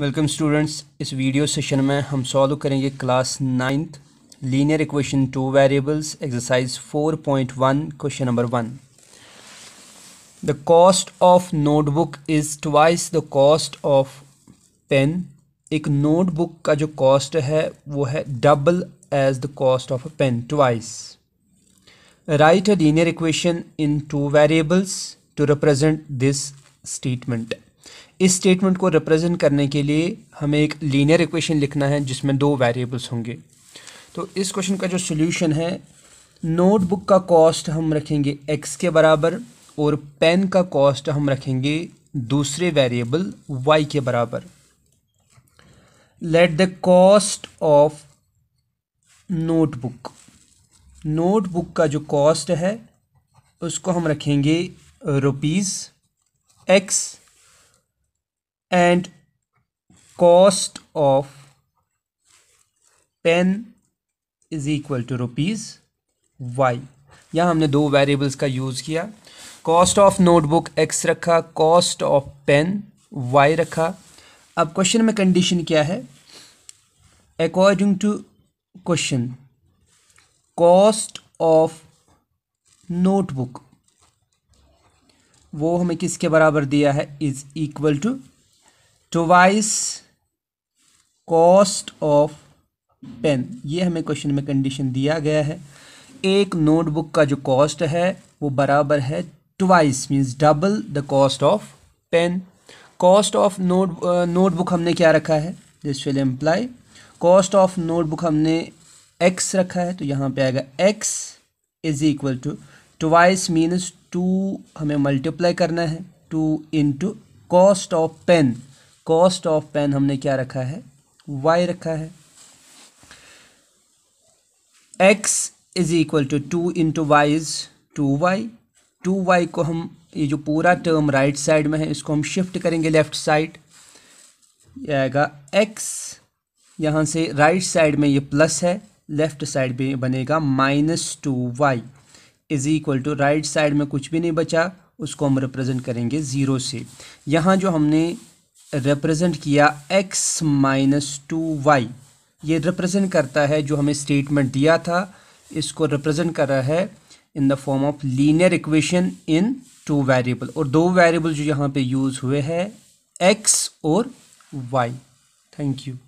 welcome students इस video session में हम सॉल्व करेंगे class ninth linear equation two variables exercise four point one question number one the cost of notebook is twice the cost of pen एक notebook का जो cost है वो है double as the cost of a pen twice right a linear equation in two variables to represent this statement इस statement को represent करने के लिए हमें एक लीनियर इक्वेशन लिखना है जिसमें दो वेरिएबल्स होंगे तो इस क्वेश्चन का जो सोल्यूशन है नोटबुक का कॉस्ट हम रखेंगे एक्स के बराबर और पेन का कॉस्ट हम रखेंगे दूसरे वेरिएबल वाई के बराबर let the cost of notebook notebook का जो कॉस्ट है उसको हम रखेंगे rupees X and cost of pen is equal to rupees Y यहाँ हमने दो वेरिएबल्स का यूज़ किया कॉस्ट ऑफ नोटबुक एक्स रखा कॉस्ट ऑफ पेन वाई रखा अब क्वेश्चन में कंडीशन क्या है according to question cost of notebook वो हमें किसके बराबर दिया है is equal to twice cost of pen ये हमें क्वेश्चन में कंडीशन दिया गया है एक नोटबुक का जो कॉस्ट है वो बराबर है twice means double the cost of pen cost of note notebook हमने क्या रखा है this will imply cost of notebook हमने एक्स रखा है तो यहाँ पे आएगा X is equal to twice means two हमें मल्टीप्लाई करना है two into cost of pen cost of pen हमने क्या रखा है वाई रखा है X is equal to two into Y is two Y to Y को हम ये जो पूरा टर्म राइट साइड में है इसको हम शिफ्ट करेंगे लेफ्ट साइड ये आएगा एक्स यहाँ से राइट साइड में ये प्लस है लेफ्ट साइड में बनेगा minus two Y is equal to right side में कुछ भी नहीं बचा उसको हम रिप्रेजेंट करेंगे ज़ीरो से यहाँ जो हमने रिप्रेजेंट किया x माइनस टू वाई ये रिप्रेजेंट करता है जो हमें स्टेटमेंट दिया था इसको रिप्रेजेंट कर रहा है in the form of linear equation in two variable और दो वेरिएबल जो यहाँ पे यूज़ हुए हैं x और y थैंक यू